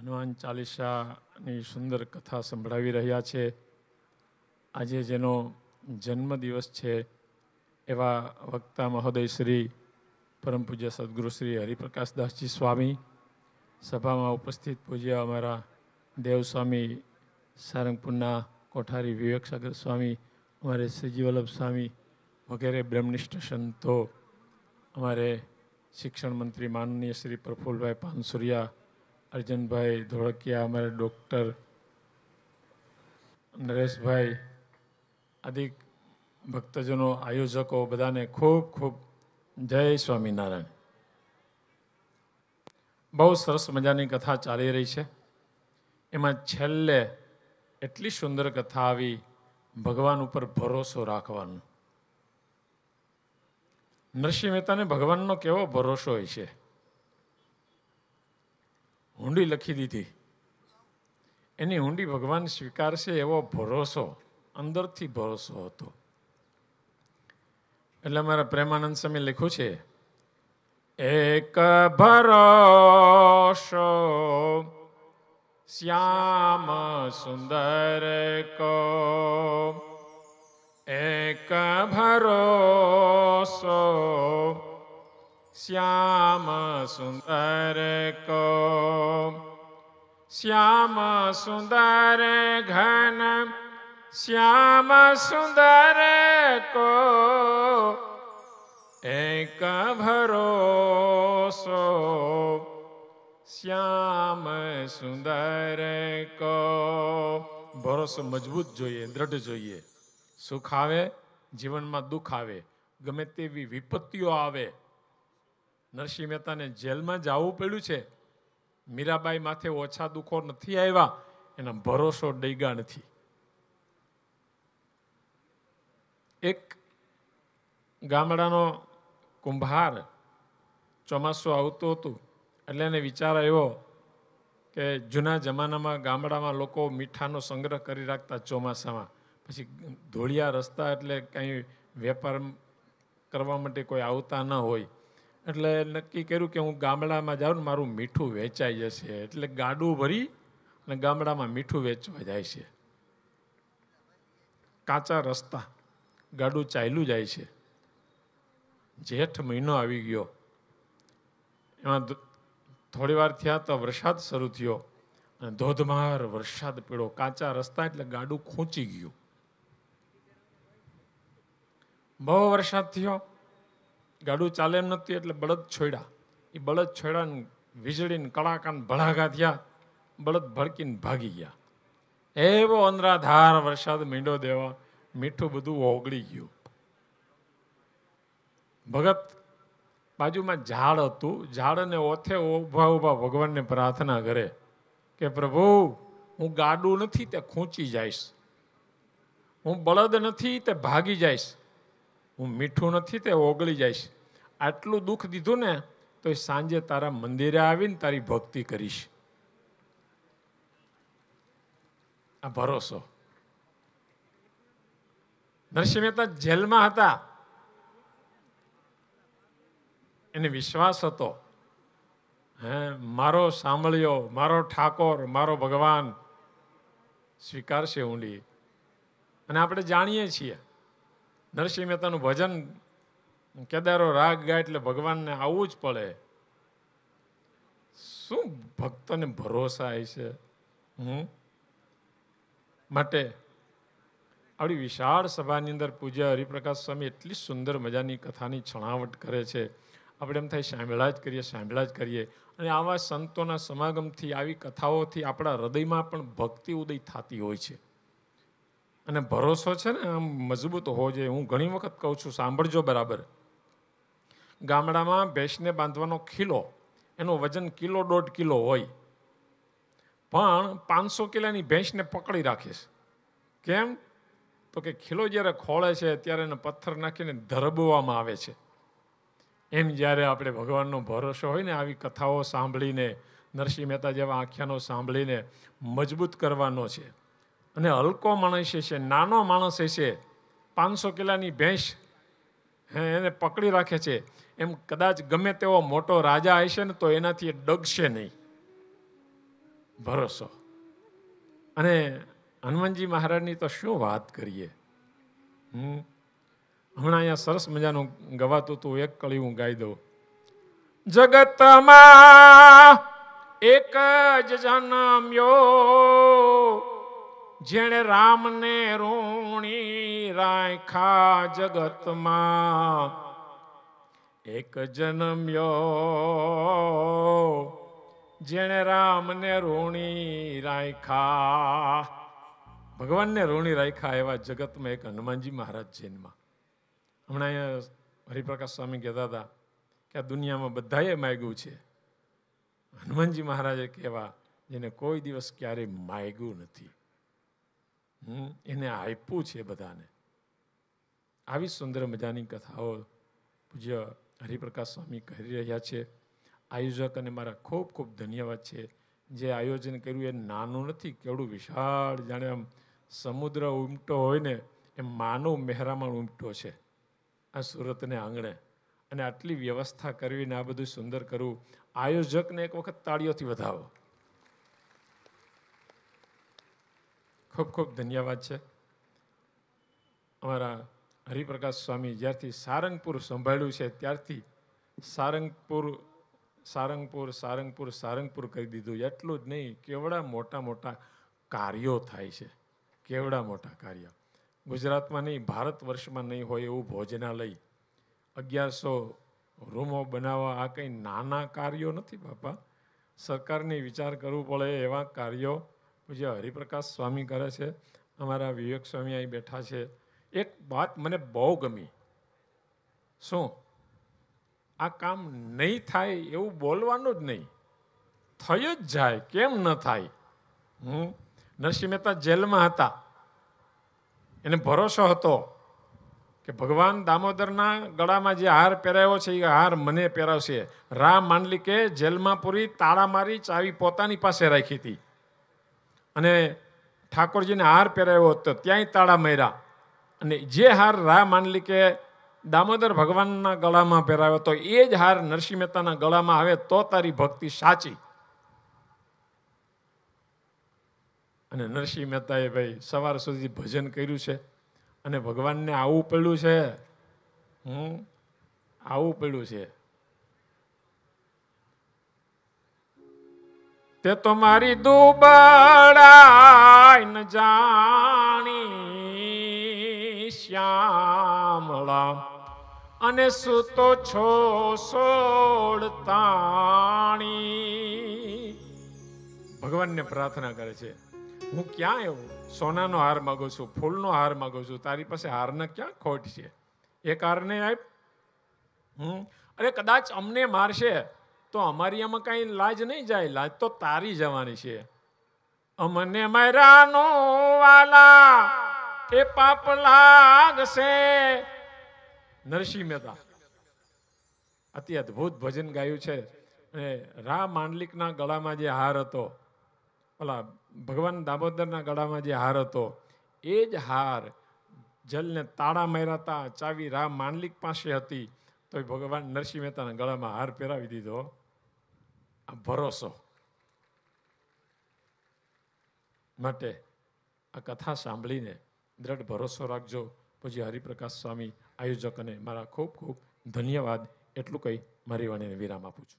હનુમાન ચાલીસાની સુંદર કથા સંભળાવી રહ્યા છે આજે જેનો જન્મદિવસ છે એવા વક્તા મહોદય શ્રી પરમ પૂજ્ય સદગુરુ શ્રી હરિપ્રકાશદાસજી સ્વામી સભામાં ઉપસ્થિત પૂજ્ય અમારા દેવસ્વામી સારંગપુરના કોઠારી વિવેક સાગર સ્વામી અમારે શ્રીજી વલ્લભ સ્વામી વગેરે બ્રહ્મનિષ્ઠ સંતો અમારે શિક્ષણ મંત્રી માનનીય શ્રી પ્રફુલભાઈ પાનસુરિયા અર્જનભાઈ ધોળકિયા અમારા ડૉક્ટર નરેશભાઈ આદિ ભક્તજનો આયોજકો બધાને ખૂબ ખૂબ જય સ્વામિનારાયણ બહુ સરસ મજાની કથા ચાલી રહી છે એમાં છેલ્લે એટલી સુંદર કથા આવી ભગવાન ઉપર ભરોસો રાખવાનો નરસિંહ મહેતાને ભગવાનનો કેવો ભરોસો હોય છે હુંડી લખી દીધી એની હુંડી ભગવાન સ્વીકારશે એવો ભરોસો અંદરથી ભરોસો હતો એટલે મારા પ્રેમાનંદ સ્વામી લખ્યું છે એક ભરોસો શ્યામ સુંદર કો એક ભરોસો श्याम सुन्दर को श्याम सुन्दर घन श्याम सुन्दर को एक भरोसो શ્યામ સુંદર કો ભરોસો મજબૂત જોઈએ દ્રઢ જોઈએ સુખ આવે જીવનમાં દુઃખ આવે ગમે તેવી વિપત્તિઓ આવે નરસિંહ મહેતાને જેલમાં જવું પડ્યું છે મીરાબાઈ માથે ઓછા દુઃખો નથી આવ્યા એના ભરોસો ડૈગા નથી એક ગામડાનો કુંભાર ચોમાસું આવતું હતું એટલે એને વિચાર આવ્યો કે જૂના જમાનામાં ગામડામાં લોકો મીઠાનો સંગ્રહ કરી રાખતા ચોમાસામાં પછી ધોળિયા રસ્તા એટલે કંઈ વેપાર કરવા માટે કોઈ આવતા ન હોય એટલે નક્કી કર્યું કે હું ગામડામાં જાઉં ને મારું મીઠું વેચાઈ જશે એટલે ગાડું ભરી અને ગામડામાં મીઠું વેચવા જાય છે કાચા રસ્તા ગાડું ચાલ્યું જાય છે જેઠ મહિનો આવી ગયો એમાં થોડી વાર થયા તો વરસાદ શરૂ થયો અને ધોધમાર વરસાદ પડ્યો કાચા રસ્તા એટલે ગાડું ખૂંચી ગયું બહુ વરસાદ થયો ગાડું ચાલે એમ નથી એટલે બળદ છોડ્યા એ બળદ છોડ્યાને વીજળીને કડાકાને ભળાકા થયા બળદ ભડકીને ભાગી ગયા એવો અંધરાધાર વરસાદ મીંડો દેવા મીઠું બધું ઓગળી ગયું ભગત બાજુમાં ઝાડ હતું ઝાડને ઓથે ઊભા ઊભા ભગવાનને પ્રાર્થના કરે કે પ્રભુ હું ગાડું નથી તે ખૂંચી જઈશ હું બળદ નથી તે ભાગી જઈશ હું મીઠું નથી તે ઓગળી જઈશ આટલું દુઃખ દીધું ને તો એ સાંજે તારા મંદિરે આવીને તારી ભક્તિ કરીશ આ ભરોસો નરસિંહ મહેતા જેલમાં હતા એને વિશ્વાસ હતો હે મારો સાંભળ્યો મારો ઠાકોર મારો ભગવાન સ્વીકારશે ઊંડી અને આપણે જાણીએ છીએ નરસિંહ મહેતાનું ભજન કેદારો રાગ ગાય એટલે ભગવાનને આવવું જ પડે શું ભક્તને ભરોસા હોય છે હમ માટે આવડી વિશાળ સભાની અંદર પૂજ્ય હરિપ્રકાશ સ્વામી એટલી સુંદર મજાની કથાની છણાવટ કરે છે આપણે એમ થાય સાંભળા જ કરીએ સાંભળા જ કરીએ અને આવા સંતોના સમાગમથી આવી કથાઓથી આપણા હૃદયમાં પણ ભક્તિ ઉદય થતી હોય છે અને ભરોસો છે ને આમ મજબૂત હોવો જોઈએ હું ઘણી વખત કહું છું સાંભળજો બરાબર ગામડામાં ભેંસને બાંધવાનો ખીલો એનું વજન કિલો દોઢ કિલો હોય પણ પાંચસો કિલોની ભેંસને પકડી રાખીશ કેમ તો કે ખીલો જ્યારે ખોળે છે ત્યારે એને પથ્થર નાખીને ધરબવામાં આવે છે એમ જ્યારે આપણે ભગવાનનો ભરોસો હોય ને આવી કથાઓ સાંભળીને નરસિંહ મહેતા જેવા આખ્યાનો સાંભળીને મજબૂત કરવાનો છે અને હલકો માણસ હશે નાનો માણસ હશે પાંચસો કિલાની ભેંસ હે એને પકડી રાખે છે એમ કદાચ ગમે તેવો મોટો રાજા હશે ને તો એનાથી ડગશે નહીં ભરોસો અને હનુમાનજી મહારાજની તો શું વાત કરીએ હમ હમણાં અહીંયા સરસ મજાનું ગવાતું હતું એક કળી હું ગાઈ દઉં જગતમાં એક જ જન્મ્યો જેણે રામને રોણી રાખ્યા જગતમાં એક જન્મ્યો જેણે રામને રોણી રાખ્યા ભગવાનને રોણી રાખ્યા એવા જગતમાં એક હનુમાનજી મહારાજ જૈનમાં હમણાં અહીંયા હરિપ્રકાશ સ્વામી કહેતા હતા કે આ દુનિયામાં બધાએ માગ્યું છે હનુમાનજી મહારાજે કહેવા જેને કોઈ દિવસ ક્યારેય માગ્યું નથી હું એને આપ્યું છે બધાને આવી સુંદર મજાની કથાઓ પૂજ્ય હરિપ્રકાશ સ્વામી કહી રહ્યા છે આયોજક અને મારા ખૂબ ખૂબ ધન્યવાદ છે જે આયોજન કર્યું એ નાનું નથી કેવડું વિશાળ જાણે આમ સમુદ્ર ઉમટો હોય ને એ માનવ મહેરામણ ઉમટો છે આ સુરતને આંગણે અને આટલી વ્યવસ્થા કરવીને આ બધું સુંદર કરવું આયોજકને એક વખત તાળીઓથી વધાવો ખૂબ ખૂબ ધન્યવાદ છે અમારા હરિપ્રકાશ સ્વામી જ્યારથી સારંગપુર સંભાળ્યું છે ત્યારથી સારંગપુર સારંગપુર સારંગપુર સારંગપુર કરી દીધું એટલું જ નહીં કેવડા મોટા મોટા કાર્યો થાય છે કેવડા મોટા કાર્ય ગુજરાતમાં નહીં ભારત વર્ષમાં નહીં હોય એવું ભોજનાલય અગિયારસો રૂમો બનાવવા આ કંઈ નાના કાર્યો નથી બાપા સરકારને વિચાર કરવું પડે એવા કાર્યો પૂજ્ય હરિપ્રકાશ સ્વામી કરે છે અમારા વિવેક સ્વામી અહીં બેઠા છે એક વાત મને બહુ ગમી શું આ કામ નહીં થાય એવું બોલવાનું જ નહીં થયું જ જાય કેમ ન થાય હું નરસિંહ મહેતા જેલમાં હતા એને ભરોસો હતો કે ભગવાન દામોદરના ગળામાં જે હાર પહેરાયો છે એ હાર મને પહેરાવશે રા માંડલિકે જેલમાં પૂરી તાળા મારી ચાવી પોતાની પાસે રાખી હતી અને ઠાકોરજીને હાર પહેરાવ્યો હતો ત્યાંય તાળા મર્યા અને જે હાર રા માનલી કે દામોદર ભગવાનના ગળામાં પહેરાવ્યો તો એ જ હાર નરસિંહ મહેતાના ગળામાં આવે તો તારી ભક્તિ સાચી અને નરસિંહ મહેતાએ ભાઈ સવાર સુધી ભજન કર્યું છે અને ભગવાનને આવું પડ્યું છે હમ આવું પડ્યું છે તે તો મારી દુબળાઈન જાણી શ્યામળા અને સૂતો છો સોડતાણી ભગવાનને પ્રાર્થના કરે છે હું ક્યાં એવું સોનાનો હાર માગું છું ફૂલનો હાર માગું છું તારી પાસે હારને ક્યાં ખોટ છે એક હારને આપ હમ અરે કદાચ અમને મારશે તો અમારી આમાં કઈ લાજ નહીં જાય લાજ તો તારી જવાની છે અમને મરાનો વાલા એ પાપ લાગશે નરસિંહ મહેતા અતિ અદભુત ભજન ગાયું છે અને રા માંડલિકના ગળામાં જે હાર હતો ઓલા ભગવાન દામોદરના ગળામાં જે હાર હતો એ જ હાર જલને તાળા માર્યા ચાવી રા માંડલિક પાસે હતી તો ભગવાન નરસિંહ મહેતાના ગળામાં હાર પહેરાવી દીધો આ ભરોસો માટે આ કથા સાંભળીને દ્રઢ ભરોસો રાખજો પછી હરિપ્રકાશ સ્વામી આયોજક અને મારા ખૂબ ખૂબ ધન્યવાદ એટલું કહી મારી વાણીને વિરામ આપું છું